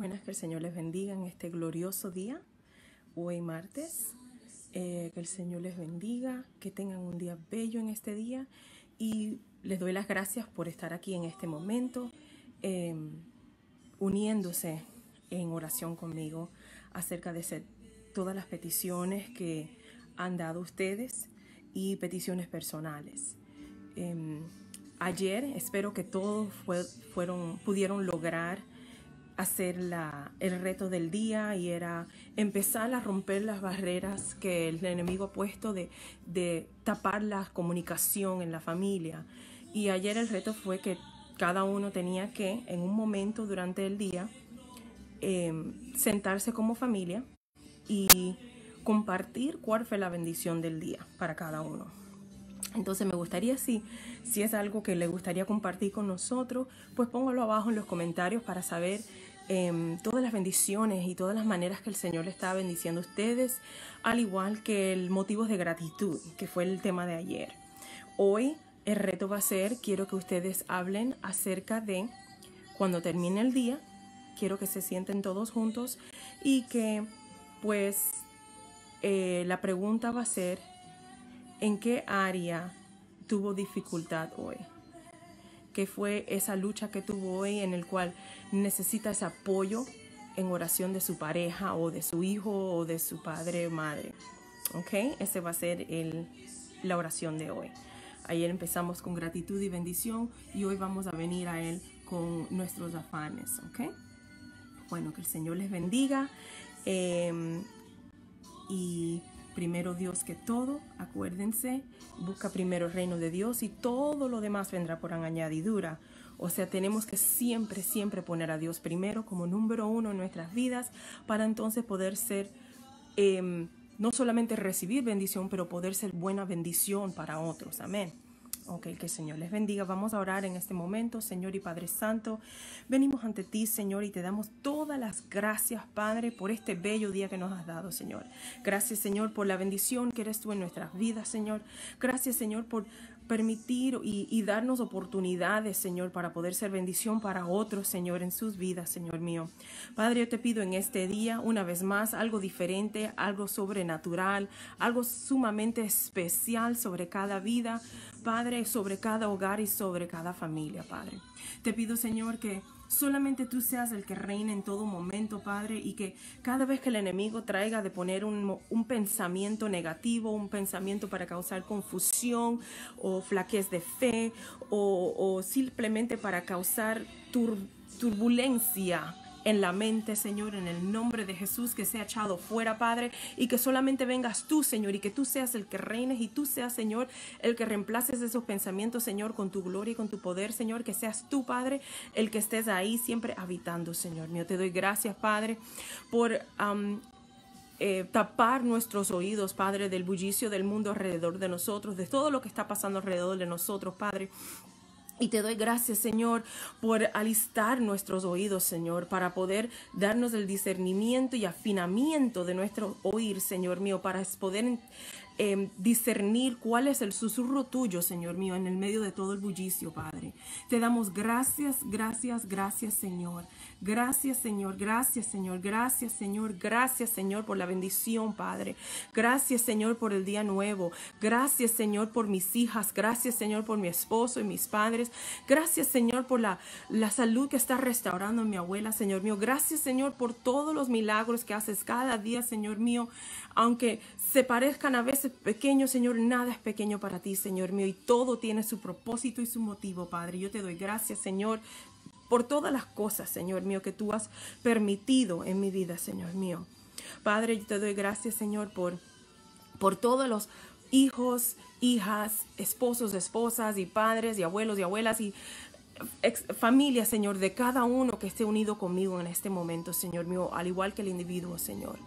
Buenas, que el Señor les bendiga en este glorioso día, hoy martes. Eh, que el Señor les bendiga, que tengan un día bello en este día y les doy las gracias por estar aquí en este momento, em, uniéndose en oración conmigo acerca de todas las peticiones que han dado ustedes y peticiones personales. Em, ayer espero que todos fueron, pudieron lograr hacer el reto del día y era empezar a romper las barreras que el enemigo ha puesto de, tapar la comunicación en la familia. Y ayer el reto fue que cada uno tenía que, en un momento durante el día, em, sentarse como familia y compartir cuál fue la bendición del día para cada uno. Entonces me gustaría, si, si es algo que le gustaría compartir con nosotros, pues póngalo abajo en los comentarios para saber Em, todas las bendiciones y todas las maneras que el Señor le está bendiciendo a ustedes, al igual que el motivo de gratitud, que fue el tema de ayer. Hoy el reto va a ser, quiero que ustedes hablen acerca de cuando termine el día, quiero que se sienten todos juntos y que pues eh, la pregunta va a ser, ¿en qué área tuvo dificultad hoy? que fue esa lucha que tuvo hoy en el cual necesita ese apoyo en oración de su pareja o de su hijo o de su padre o madre. ¿Ok? ese va a ser la oración de hoy. Ayer empezamos con gratitud y bendición y hoy vamos a venir a Él con nuestros afanes. ¿Ok? Bueno, que el Señor les bendiga. Em, y primero Dios que todo, acuérdense, busca primero el reino de Dios y todo lo demás vendrá por añadidura. O sea, tenemos que siempre, siempre poner a Dios primero como número uno en nuestras vidas para entonces poder ser, em, no solamente recibir bendición, pero poder ser buena bendición para otros. Amén. Ok, que el Señor les bendiga. Vamos a orar en este momento, Señor y Padre Santo. Venimos ante ti, Señor, y te damos todas las gracias, Padre, por este bello día que nos has dado, Señor. Gracias, Señor, por la bendición que eres tú en nuestras vidas, Señor. Gracias, Señor, por permitir y, darnos oportunidades, Señor, para poder ser bendición para otros, Señor, en sus vidas, Señor mío. Padre, yo te pido en este día, una vez más, algo diferente, algo sobrenatural, algo sumamente especial sobre cada vida, Padre, sobre cada hogar y sobre cada familia, Padre. Te pido, Señor, que Solamente tú seas el que reina en todo momento, Padre, y que cada vez que el enemigo traiga de poner un, pensamiento negativo, un pensamiento para causar confusión o flaquez de fe o, simplemente para causar turbulencia en la mente, Señor, en el nombre de Jesús, que sea echado fuera, Padre, y que solamente vengas tú, Señor, y que tú seas el que reines y tú seas, Señor, el que reemplaces esos pensamientos, Señor, con tu gloria y con tu poder, Señor, que seas tú, Padre, el que estés ahí siempre habitando, Señor mío. Te doy gracias, Padre, por... Eh, tapar nuestros oídos, Padre, del bullicio del mundo alrededor de nosotros, de todo lo que está pasando alrededor de nosotros, Padre. Y te doy gracias, Señor, por alistar nuestros oídos, Señor, para poder darnos el discernimiento y afinamiento de nuestro oír, Señor mío, para poder Em, discernir cuál es el susurro tuyo, Señor mío, en el medio de todo el bullicio, Padre. Te damos gracias, gracias, gracias, Señor. Gracias, Señor, gracias, Señor, gracias, Señor, gracias, Señor, por la bendición, Padre. Gracias, Señor, por el día nuevo. Gracias, Señor, por mis hijas. Gracias, Señor, por mi esposo y mis padres. Gracias, Señor, por la, la salud que está restaurando mi abuela, Señor mío. Gracias, Señor, por todos los milagros que haces cada día, Señor mío, aunque se parezcan a veces pequeño, Señor, nada es pequeño para ti, Señor mío, y todo tiene su propósito y su motivo, Padre. Yo te doy gracias, Señor, por todas las cosas, Señor mío, que tú has permitido en mi vida, Señor mío. Padre, yo te doy gracias, Señor, por, por todos los hijos, hijas, esposos, esposas y padres y abuelos y abuelas y familia, Señor, de cada uno que esté unido conmigo en este momento, Señor mío, al igual que el individuo, Señor.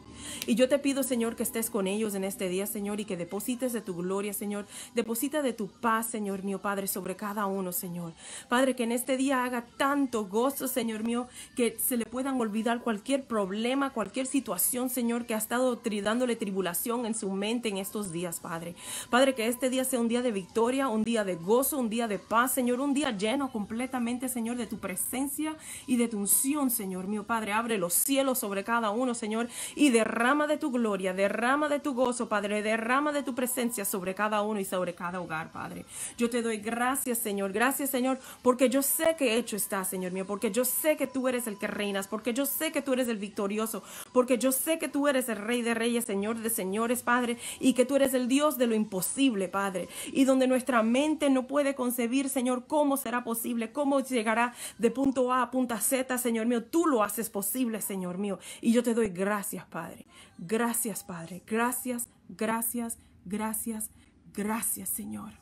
Y yo te pido, Señor, que estés con ellos en este día, Señor, y que deposites de tu gloria, Señor. Deposita de tu paz, Señor mío, Padre, sobre cada uno, Señor. Padre, que en este día haga tanto gozo, Señor mío, que se le puedan olvidar cualquier problema, cualquier situación, Señor, que ha estado dándole tribulación en su mente en estos días, Padre. Padre, que este día sea un día de victoria, un día de gozo, un día de paz, Señor, un día lleno completamente, Señor, de tu presencia y de tu unción, Señor mío, Padre. Abre los cielos sobre cada uno, Señor, y de derrama de tu gloria, derrama de tu gozo, Padre, derrama de tu presencia sobre cada uno y sobre cada hogar, Padre. Yo te doy gracias, Señor, gracias, Señor, porque yo sé que hecho está, Señor mío, porque yo sé que tú eres el que reinas, porque yo sé que tú eres el victorioso, porque yo sé que tú eres el Rey de Reyes, Señor de Señores, Padre, y que tú eres el Dios de lo imposible, Padre, y donde nuestra mente no puede concebir, Señor, cómo será posible, cómo llegará de punto A a punto Z, Señor mío, tú lo haces posible, Señor mío, y yo te doy gracias, Padre. Gracias, Padre. Gracias, gracias, gracias, gracias, Señor.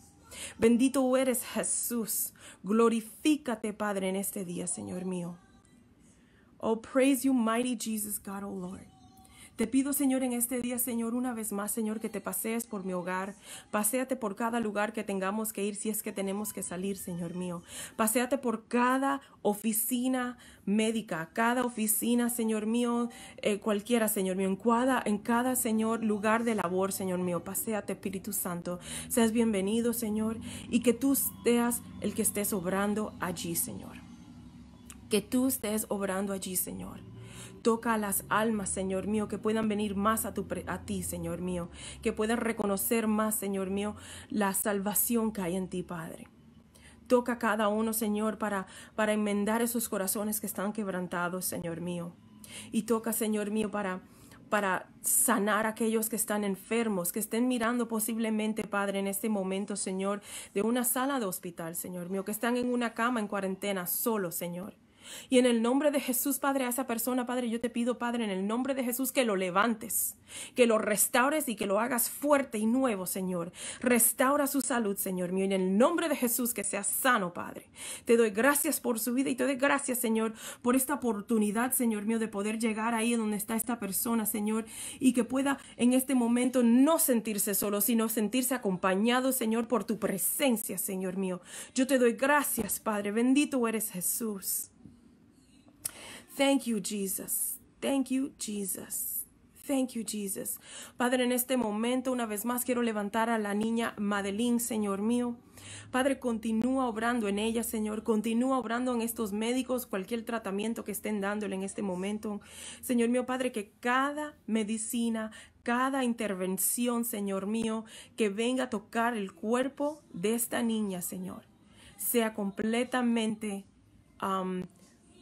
Bendito eres Jesús. Glorifícate, Padre, en este día, Señor mío. Oh, praise you, mighty Jesus, God, oh Lord. Te pido, Señor, en este día, Señor, una vez más, Señor, que te pasees por mi hogar. Paseate por cada lugar que tengamos que ir si es que tenemos que salir, Señor mío. Paseate por cada oficina médica, cada oficina, Señor mío, eh, cualquiera, Señor mío, en cada, en cada, Señor, lugar de labor, Señor mío. Paseate, Espíritu Santo. Seas bienvenido, Señor, y que tú seas el que estés obrando allí, Señor. Que tú estés obrando allí, Señor. Toca a las almas, Señor mío, que puedan venir más a, tu, a ti, Señor mío, que puedan reconocer más, Señor mío, la salvación que hay en ti, Padre. Toca a cada uno, Señor, para, para enmendar esos corazones que están quebrantados, Señor mío. Y toca, Señor mío, para para sanar a aquellos que están enfermos, que estén mirando posiblemente, Padre, en este momento, Señor, de una sala de hospital, Señor mío, que están en una cama en cuarentena, solo, Señor. Y en el nombre de Jesús, Padre, a esa persona, Padre, yo te pido, Padre, en el nombre de Jesús, que lo levantes, que lo restaures y que lo hagas fuerte y nuevo, Señor. Restaura su salud, Señor mío. en el nombre de Jesús, que sea sano, Padre. Te doy gracias por su vida y te doy gracias, Señor, por esta oportunidad, Señor mío, de poder llegar ahí donde está esta persona, Señor, y que pueda en este momento no sentirse solo, sino sentirse acompañado, Señor, por tu presencia, Señor mío. Yo te doy gracias, Padre. Bendito eres Jesús. Thank you, Jesus. Thank you, Jesus. Thank you, Jesus. Padre, en este momento, una vez más, quiero levantar a la niña Madeline, Señor mío. Padre, continúa obrando en ella, Señor. Continúa obrando en estos médicos, cualquier tratamiento que estén dándole en este momento. Señor mío, Padre, que cada medicina, cada intervención, Señor mío, que venga a tocar el cuerpo de esta niña, Señor, sea completamente um,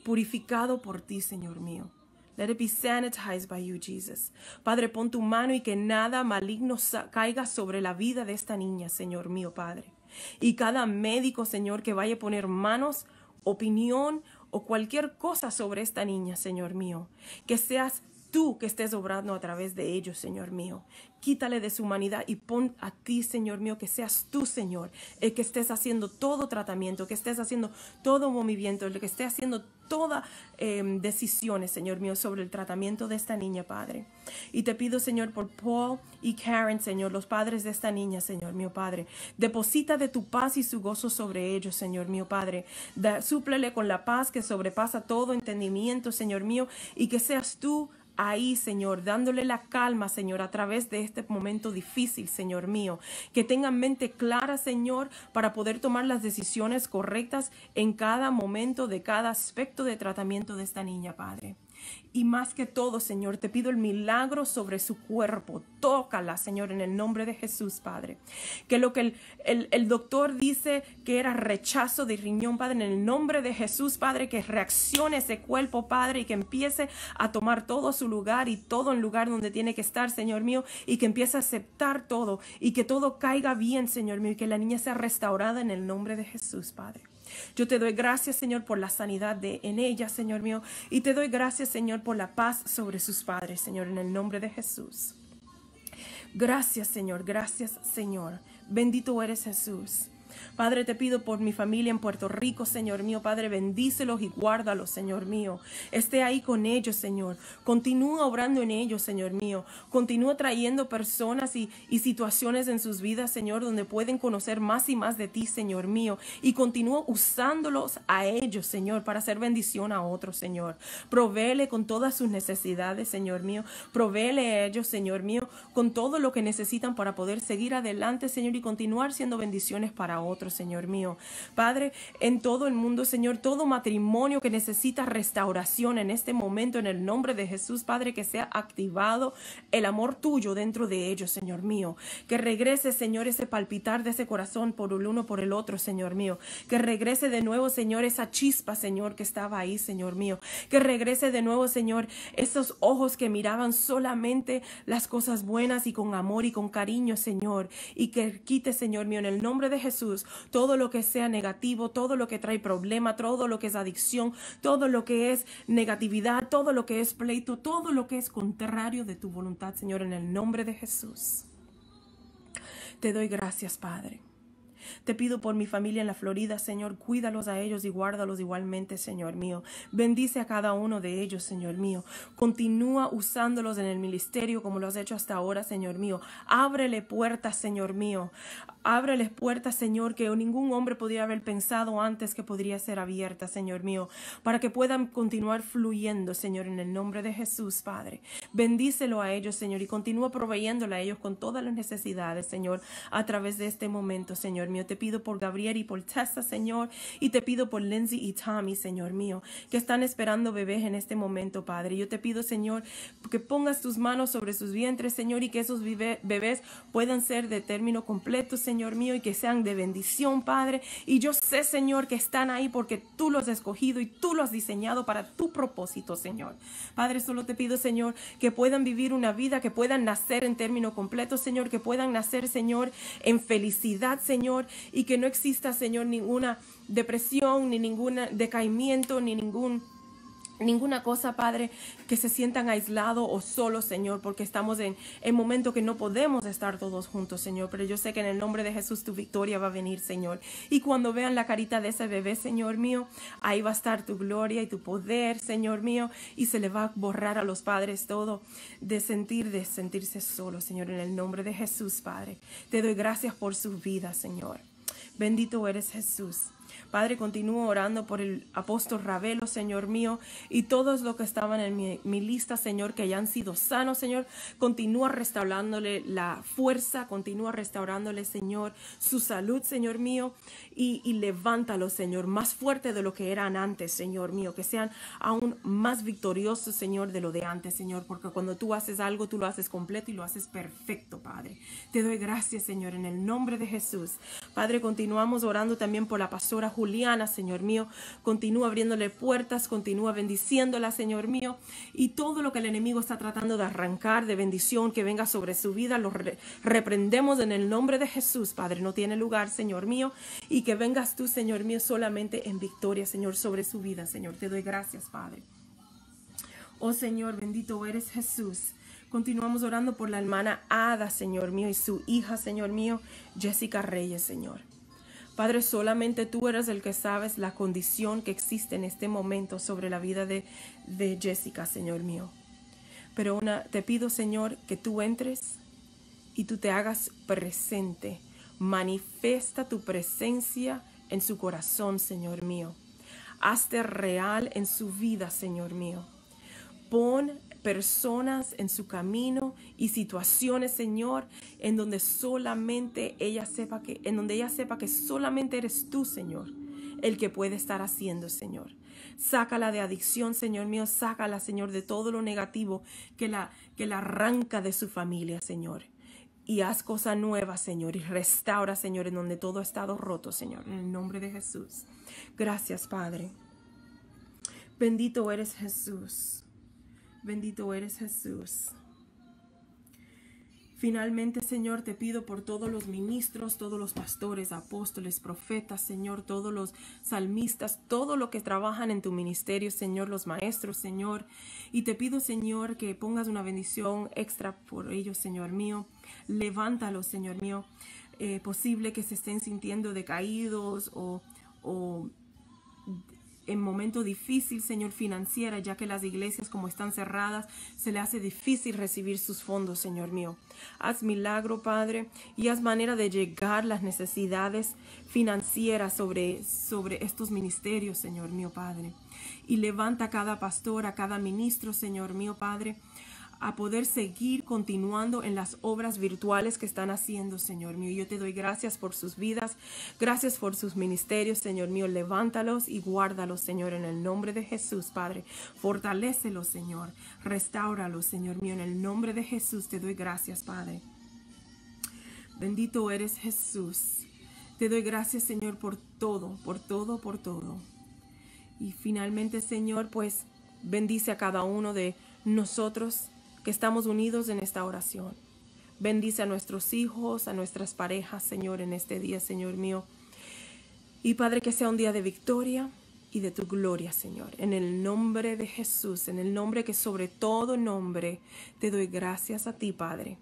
purificado por ti, Señor mío. Let it be sanitized by you, Jesus. Padre, pon tu mano y que nada maligno caiga sobre la vida de esta niña, Señor mío, Padre. Y cada médico, Señor, que vaya a poner manos, opinión o cualquier cosa sobre esta niña, Señor mío. Que seas tú que estés obrando a través de ellos, Señor mío. Quítale de su humanidad y pon a ti, Señor mío, que seas tú, Señor, el que estés haciendo todo tratamiento, que estés haciendo todo movimiento, el que estés haciendo todo todas em, decisiones, Señor mío, sobre el tratamiento de esta niña, Padre. Y te pido, Señor, por Paul y Karen, Señor, los padres de esta niña, Señor mío, Padre. Deposita de tu paz y su gozo sobre ellos, Señor mío, Padre. súplele con la paz que sobrepasa todo entendimiento, Señor mío, y que seas tú ahí, Señor, dándole la calma, Señor, a través de este momento difícil, Señor mío. Que tengan mente clara, Señor, para poder tomar las decisiones correctas en cada momento de cada aspecto de tratamiento de esta niña, Padre. Y más que todo, Señor, te pido el milagro sobre su cuerpo. Tócala, Señor, en el nombre de Jesús, Padre. Que lo que el, doctor dice que era rechazo de riñón, Padre, en el nombre de Jesús, Padre, que reaccione ese cuerpo, Padre, y que empiece a tomar todo su lugar y todo el lugar donde tiene que estar, Señor mío, y que empiece a aceptar todo y que todo caiga bien, Señor mío, y que la niña sea restaurada en el nombre de Jesús, Padre. Yo te doy gracias, Señor, por la sanidad de en ella, Señor mío, y te doy gracias, Señor, por la paz sobre sus padres, Señor, en el nombre de Jesús. Gracias, Señor, gracias, Señor. Bendito eres Jesús. Padre, te pido por mi familia en Puerto Rico, Señor mío. Padre, bendícelos y guárdalos, Señor mío. Esté ahí con ellos, Señor. Continúa obrando en ellos, Señor mío. Continúa trayendo personas y, situaciones en sus vidas, Señor, donde pueden conocer más y más de ti, Señor mío. Y continúa usándolos a ellos, Señor, para hacer bendición a otros, Señor. Proveele con todas sus necesidades, Señor mío. Proveele a ellos, Señor mío, con todo lo que necesitan para poder seguir adelante, Señor, y continuar siendo bendiciones para otro Señor mío. Padre, en todo el mundo, Señor, todo matrimonio que necesita restauración en este momento, en el nombre de Jesús, Padre, que sea activado el amor tuyo dentro de ellos, Señor mío. Que regrese, Señor, ese palpitar de ese corazón por el uno, por el otro, Señor mío. Que regrese de nuevo, Señor, esa chispa, Señor, que estaba ahí, Señor mío. Que regrese de nuevo, Señor, esos ojos que miraban solamente las cosas buenas y con amor y con cariño, Señor. Y que quite, Señor mío, en el nombre de Jesús todo lo que sea negativo, todo lo que trae problema, todo lo que es adicción, todo lo que es negatividad, todo lo que es pleito, todo lo que es contrario de tu voluntad, Señor, en el nombre de Jesús. Te doy gracias, Padre. Te pido por mi familia en la Florida, Señor, cuídalos a ellos y guárdalos igualmente, Señor mío. Bendice a cada uno de ellos, Señor mío. Continúa usándolos en el ministerio como lo has hecho hasta ahora, Señor mío. Ábrele puertas, Señor mío. Ábreles puertas, Señor, que ningún hombre podría haber pensado antes que podría ser abierta, Señor mío, para que puedan continuar fluyendo, Señor, en el nombre de Jesús, Padre. Bendícelo a ellos, Señor, y continúa proveyéndole a ellos con todas las necesidades, Señor, a través de este momento, Señor mío. Te pido por Gabriel y por Tessa, Señor, y te pido por Lindsay y Tommy, Señor mío, que están esperando bebés en este momento, Padre. Yo te pido, Señor, que pongas tus manos sobre sus vientres, Señor, y que esos bebés puedan ser de término completo, Señor Señor mío, y que sean de bendición, Padre. Y yo sé, Señor, que están ahí porque tú los has escogido y tú los has diseñado para tu propósito, Señor. Padre, solo te pido, Señor, que puedan vivir una vida, que puedan nacer en término completo, Señor, que puedan nacer, Señor, en felicidad, Señor, y que no exista, Señor, ninguna depresión, ni ningún decaimiento, ni ningún Ninguna cosa, Padre, que se sientan aislados o solos, Señor, porque estamos en el momento que no podemos estar todos juntos, Señor. Pero yo sé que en el nombre de Jesús tu victoria va a venir, Señor. Y cuando vean la carita de ese bebé, Señor mío, ahí va a estar tu gloria y tu poder, Señor mío. Y se le va a borrar a los padres todo de sentir, de sentirse solo Señor. En el nombre de Jesús, Padre. Te doy gracias por su vida, Señor. Bendito eres Jesús. Padre, continúo orando por el apóstol Ravelo, Señor mío, y todos los que estaban en mi, lista, Señor, que hayan sido sanos, Señor. Continúa restaurándole la fuerza, continúa restaurándole, Señor, su salud, Señor mío, y, y levántalo, Señor, más fuerte de lo que eran antes, Señor mío, que sean aún más victoriosos, Señor, de lo de antes, Señor, porque cuando tú haces algo, tú lo haces completo y lo haces perfecto, Padre. Te doy gracias, Señor, en el nombre de Jesús. Padre, continuamos orando también por la pasión Juliana, Señor mío. Continúa abriéndole puertas, continúa bendiciéndola, Señor mío. Y todo lo que el enemigo está tratando de arrancar de bendición que venga sobre su vida, lo reprendemos en el nombre de Jesús, Padre. No tiene lugar, Señor mío. Y que vengas tú, Señor mío, solamente en victoria, Señor, sobre su vida, Señor. Te doy gracias, Padre. Oh Señor, bendito eres Jesús. Continuamos orando por la hermana Ada, Señor mío, y su hija, Señor mío, Jessica Reyes, Señor. Padre, solamente tú eres el que sabes la condición que existe en este momento sobre la vida de, de Jessica, Señor mío. Pero una, te pido, Señor, que tú entres y tú te hagas presente. Manifiesta tu presencia en su corazón, Señor mío. Hazte real en su vida, Señor mío. Pon personas en su camino y situaciones, Señor, en donde solamente ella sepa que, en donde ella sepa que solamente eres tú, Señor, el que puede estar haciendo, Señor. Sácala de adicción, Señor mío, sácala, Señor, de todo lo negativo que la, que la arranca de su familia, Señor y haz cosa nueva Señor, y restaura, Señor, en donde todo ha estado roto, Señor, en el nombre de Jesús. Gracias, Padre. Bendito eres Jesús. Bendito eres Jesús. Finalmente, Señor, te pido por todos los ministros, todos los pastores, apóstoles, profetas, Señor, todos los salmistas, todo lo que trabajan en tu ministerio, Señor, los maestros, Señor. Y te pido, Señor, que pongas una bendición extra por ellos, Señor mío. Levántalos, Señor mío. Eh, posible que se estén sintiendo decaídos o, o en momento difícil, Señor, financiera, ya que las iglesias como están cerradas, se le hace difícil recibir sus fondos, Señor mío. Haz milagro, Padre, y haz manera de llegar las necesidades financieras sobre, sobre estos ministerios, Señor mío, Padre. Y levanta a cada pastor, a cada ministro, Señor mío, Padre a poder seguir continuando en las obras virtuales que están haciendo, Señor mío. Yo te doy gracias por sus vidas, gracias por sus ministerios, Señor mío. Levántalos y guárdalos, Señor, en el nombre de Jesús, Padre. Fortalécelos, Señor. Restáuralos, Señor mío. En el nombre de Jesús te doy gracias, Padre. Bendito eres Jesús. Te doy gracias, Señor, por todo, por todo, por todo. Y finalmente, Señor, pues bendice a cada uno de nosotros que estamos unidos en esta oración. Bendice a nuestros hijos, a nuestras parejas, Señor, en este día, Señor mío. Y Padre, que sea un día de victoria y de tu gloria, Señor. En el nombre de Jesús, en el nombre que sobre todo nombre, te doy gracias a ti, Padre.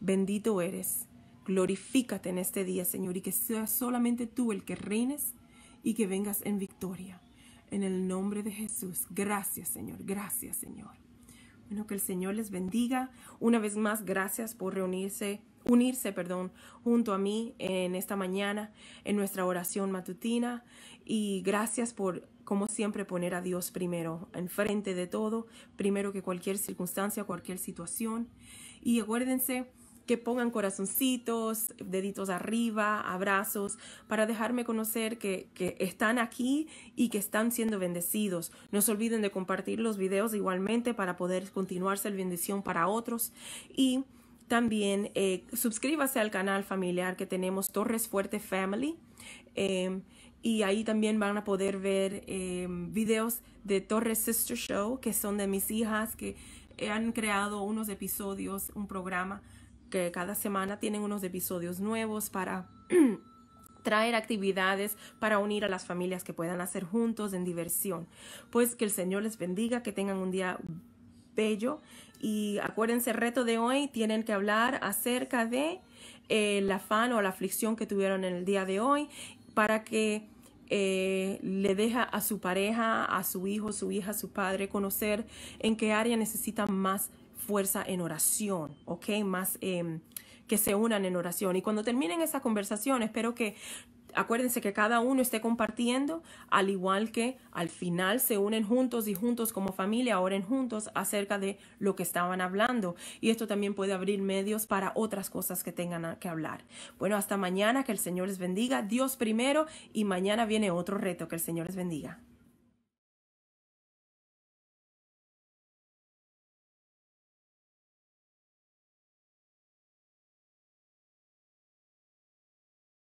Bendito eres. Glorifícate en este día, Señor, y que sea solamente tú el que reines y que vengas en victoria. En el nombre de Jesús. Gracias, Señor. Gracias, Señor que el Señor les bendiga. Una vez más, gracias por reunirse, unirse, perdón, junto a mí en esta mañana, en nuestra oración matutina. Y gracias por, como siempre, poner a Dios primero, enfrente de todo, primero que cualquier circunstancia, cualquier situación. Y acuérdense, que pongan corazoncitos, deditos arriba, abrazos, para dejarme conocer que, que, están aquí y que están siendo bendecidos. No se olviden de compartir los videos igualmente para poder continuar ser bendición para otros. Y también eh, suscríbase al canal familiar que tenemos Torres Fuerte Family. Em, y ahí también van a poder ver em, videos de Torres Sister Show, que son de mis hijas, que eh, han creado unos episodios, un programa que cada semana tienen unos episodios nuevos para traer actividades para unir a las familias que puedan hacer juntos en diversión. Pues que el Señor les bendiga, que tengan un día bello y acuérdense, el reto de hoy tienen que hablar acerca de eh, el afán o la aflicción que tuvieron en el día de hoy para que eh, le deja a su pareja, a su hijo, su hija, su padre conocer en qué área necesitan más fuerza en oración, ¿ok? Más em, que se unan en oración. Y cuando terminen esa conversación, espero que acuérdense que cada uno esté compartiendo, al igual que al final se unen juntos y juntos como familia, oren juntos acerca de lo que estaban hablando. Y esto también puede abrir medios para otras cosas que tengan que hablar. Bueno, hasta mañana, que el Señor les bendiga. Dios primero y mañana viene otro reto, que el Señor les bendiga.